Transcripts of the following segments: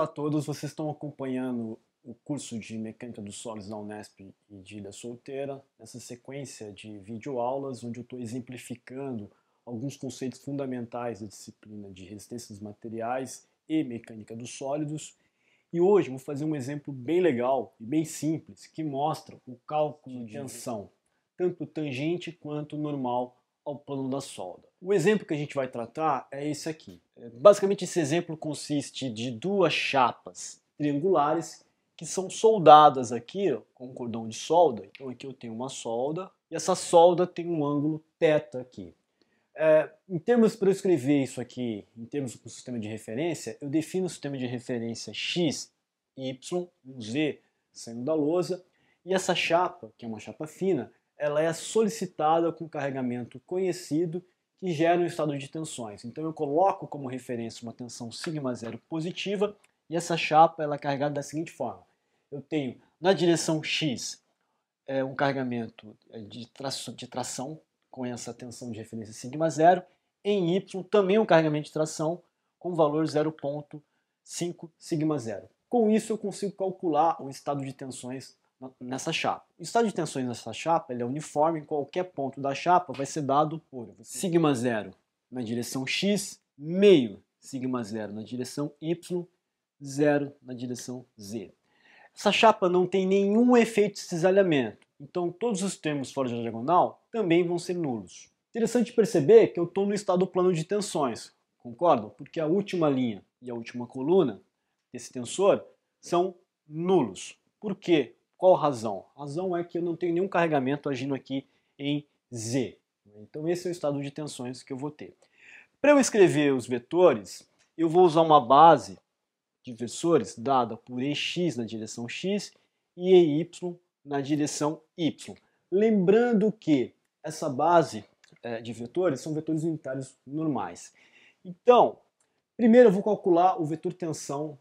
Olá a todos, vocês estão acompanhando o curso de Mecânica dos Sólidos da Unesp e de Ilha Solteira, nessa sequência de videoaulas onde eu estou exemplificando alguns conceitos fundamentais da disciplina de resistência dos materiais e mecânica dos sólidos. E hoje vou fazer um exemplo bem legal e bem simples que mostra o cálculo de tensão, tanto tangente quanto normal ao plano da solda. O exemplo que a gente vai tratar é esse aqui. É, basicamente, esse exemplo consiste de duas chapas triangulares que são soldadas aqui ó, com um cordão de solda. Então aqui eu tenho uma solda e essa solda tem um ângulo θ aqui. É, em termos para escrever isso aqui, em termos do sistema de referência, eu defino o sistema de referência x, y, z, saindo da lousa, e essa chapa, que é uma chapa fina, ela é solicitada com carregamento conhecido que gera um estado de tensões. Então eu coloco como referência uma tensão σ0 positiva e essa chapa ela é carregada da seguinte forma. Eu tenho na direção X é, um carregamento é, de, de tração com essa tensão de referência σ0, em Y também um carregamento de tração com valor 0.5 σ0. Com isso eu consigo calcular o estado de tensões nessa chapa. O estado de tensões nessa chapa é uniforme, em qualquer ponto da chapa vai ser dado por sigma zero na direção x, meio sigma zero na direção y, zero na direção z. Essa chapa não tem nenhum efeito de cisalhamento, então todos os termos fora da diagonal também vão ser nulos. Interessante perceber que eu estou no estado plano de tensões, concordam? Porque a última linha e a última coluna desse tensor são nulos. Por quê? Qual razão? A razão é que eu não tenho nenhum carregamento agindo aqui em Z. Então esse é o estado de tensões que eu vou ter. Para eu escrever os vetores, eu vou usar uma base de vetores dada por EX na direção X e EY na direção Y. Lembrando que essa base é, de vetores são vetores unitários normais. Então, primeiro eu vou calcular o vetor tensão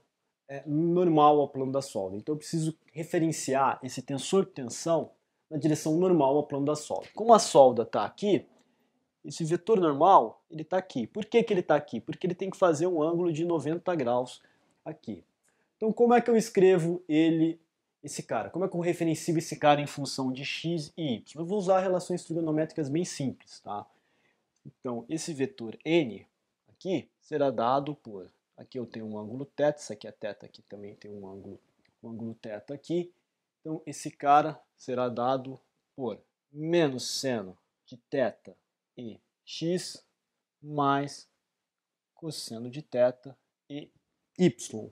é, normal ao plano da solda. Então eu preciso referenciar esse tensor de tensão na direção normal ao plano da solda. Como a solda está aqui, esse vetor normal ele está aqui. Por que, que ele está aqui? Porque ele tem que fazer um ângulo de 90 graus aqui. Então como é que eu escrevo ele, esse cara? Como é que eu referencio esse cara em função de x e y? Eu vou usar relações trigonométricas bem simples, tá? Então esse vetor n aqui será dado por Aqui eu tenho um ângulo teta, isso aqui é teta, aqui também tem um ângulo, um ângulo teta aqui. Então esse cara será dado por menos seno de teta e x mais cosseno de teta e y.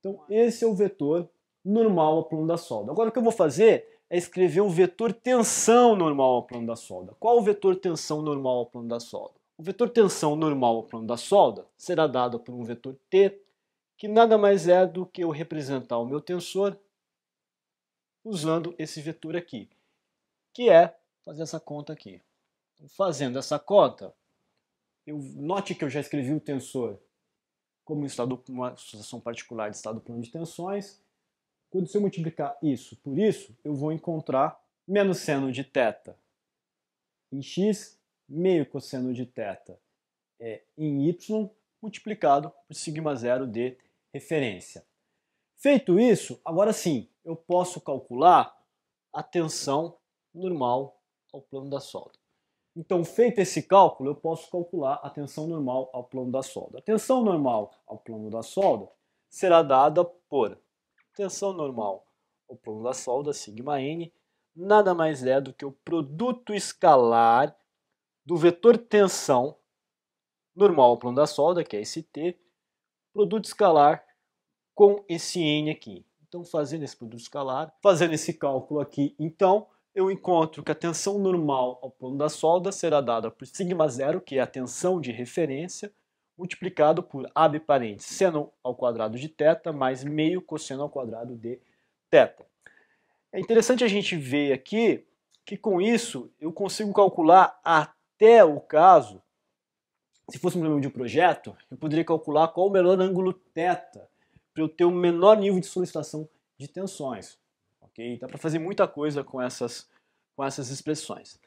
Então esse é o vetor normal ao plano da solda. Agora o que eu vou fazer é escrever o vetor tensão normal ao plano da solda. Qual o vetor tensão normal ao plano da solda? O vetor tensão normal ao plano da solda será dado por um vetor T, que nada mais é do que eu representar o meu tensor usando esse vetor aqui, que é fazer essa conta aqui. Então, fazendo essa conta, eu, note que eu já escrevi o tensor como estado, uma associação particular de estado plano de tensões. Quando se eu multiplicar isso por isso, eu vou encontrar menos seno de θ em x meio cosseno de teta é, em y multiplicado por sigma zero de referência. Feito isso, agora sim, eu posso calcular a tensão normal ao plano da solda. Então, feito esse cálculo, eu posso calcular a tensão normal ao plano da solda. A tensão normal ao plano da solda será dada por tensão normal ao plano da solda, sigma n, nada mais é do que o produto escalar do vetor tensão normal ao plano da solda, que é esse T, produto escalar com esse N aqui. Então, fazendo esse produto escalar, fazendo esse cálculo aqui, então, eu encontro que a tensão normal ao plano da solda será dada por sigma zero, que é a tensão de referência, multiplicado por ab parênteses seno ao quadrado de θ mais meio cosseno ao quadrado de θ. É interessante a gente ver aqui que com isso eu consigo calcular a até o caso, se fosse um problema de projeto, eu poderia calcular qual o melhor ângulo θ para eu ter o um menor nível de solicitação de tensões. Ok? Dá então, para fazer muita coisa com essas, com essas expressões.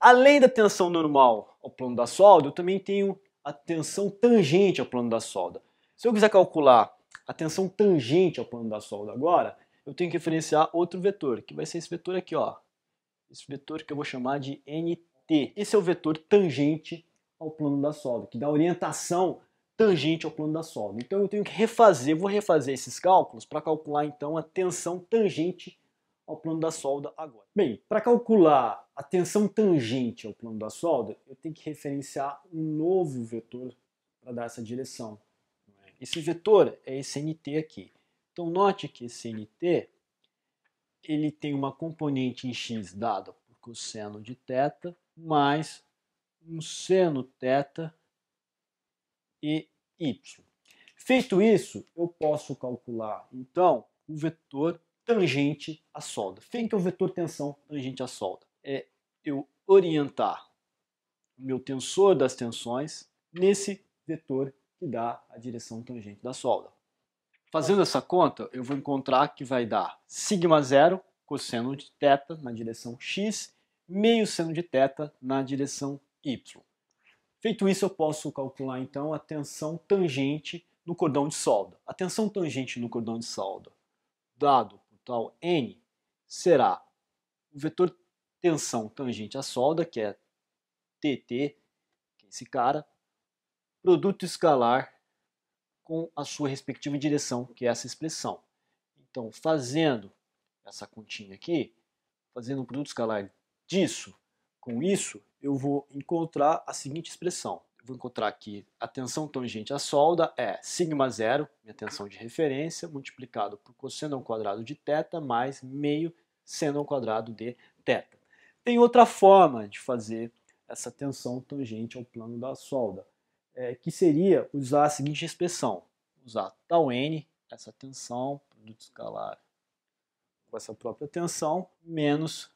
Além da tensão normal ao plano da solda, eu também tenho a tensão tangente ao plano da solda. Se eu quiser calcular a tensão tangente ao plano da solda agora, eu tenho que referenciar outro vetor, que vai ser esse vetor aqui, ó. Esse vetor que eu vou chamar de nt T. Esse é o vetor tangente ao plano da solda, que dá orientação tangente ao plano da solda. Então eu tenho que refazer, vou refazer esses cálculos para calcular então a tensão tangente ao plano da solda agora. Bem, para calcular a tensão tangente ao plano da solda, eu tenho que referenciar um novo vetor para dar essa direção. É? Esse vetor é esse nt aqui. Então note que esse nt ele tem uma componente em x dada cosseno de teta mais um seno teta e y. Feito isso, eu posso calcular, então, o vetor tangente à solda. é o vetor tensão tangente à solda. É eu orientar o meu tensor das tensões nesse vetor que dá a direção tangente da solda. Fazendo essa conta, eu vou encontrar que vai dar sigma zero cosseno de θ na direção x meio seno de teta na direção y. Feito isso, eu posso calcular então a tensão tangente no cordão de solda. A tensão tangente no cordão de solda, dado por tal n, será o vetor tensão tangente à solda, que é TT, que é esse cara, produto escalar com a sua respectiva direção, que é essa expressão. Então, fazendo essa continha aqui, fazendo um produto escalar disso. Com isso, eu vou encontrar a seguinte expressão. Eu vou encontrar aqui a tensão tangente à solda é sigma zero, minha tensão de referência, multiplicado por cosseno ao quadrado de θ mais meio seno ao quadrado de θ. Tem outra forma de fazer essa tensão tangente ao plano da solda, é, que seria usar a seguinte expressão, usar tal n, essa tensão, produto escalar com essa própria tensão, menos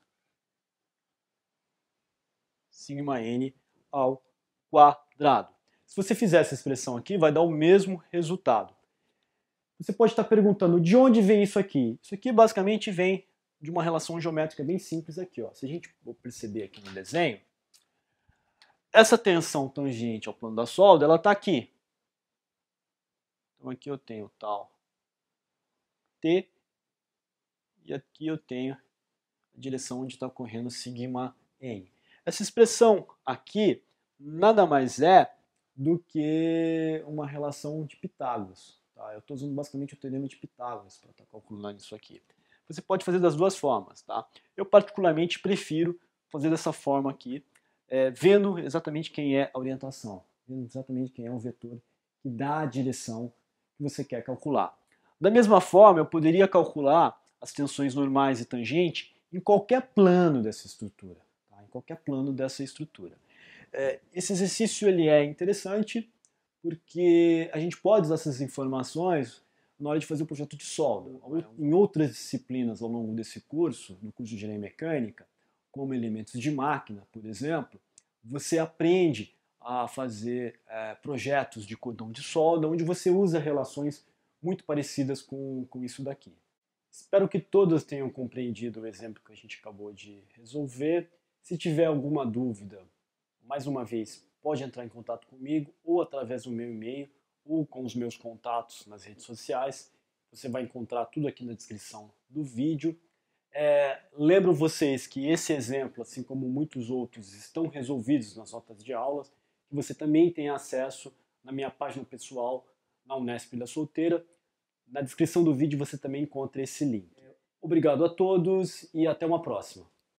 sigma n ao quadrado. Se você fizer essa expressão aqui, vai dar o mesmo resultado. Você pode estar perguntando de onde vem isso aqui. Isso aqui basicamente vem de uma relação geométrica bem simples aqui. Ó. Se a gente perceber aqui no desenho, essa tensão tangente ao plano da solda, ela está aqui. Então aqui eu tenho tal T e aqui eu tenho a direção onde está correndo sigma N. Essa expressão aqui nada mais é do que uma relação de Pitágoras. Tá? Eu estou usando basicamente o teorema de Pitágoras para estar tá calculando isso aqui. Você pode fazer das duas formas. Tá? Eu particularmente prefiro fazer dessa forma aqui, é, vendo exatamente quem é a orientação, vendo exatamente quem é o vetor que dá a direção que você quer calcular. Da mesma forma, eu poderia calcular as tensões normais e tangente em qualquer plano dessa estrutura qualquer é plano dessa estrutura. É, esse exercício ele é interessante porque a gente pode usar essas informações na hora de fazer o projeto de solda. Em outras disciplinas ao longo desse curso, no curso de Engenharia Mecânica, como elementos de máquina, por exemplo, você aprende a fazer é, projetos de cordão de solda, onde você usa relações muito parecidas com, com isso daqui. Espero que todos tenham compreendido o exemplo que a gente acabou de resolver se tiver alguma dúvida, mais uma vez, pode entrar em contato comigo ou através do meu e-mail ou com os meus contatos nas redes sociais. Você vai encontrar tudo aqui na descrição do vídeo. É, lembro vocês que esse exemplo, assim como muitos outros, estão resolvidos nas notas de aulas, que você também tem acesso na minha página pessoal na Unesp da Solteira. Na descrição do vídeo você também encontra esse link. Obrigado a todos e até uma próxima.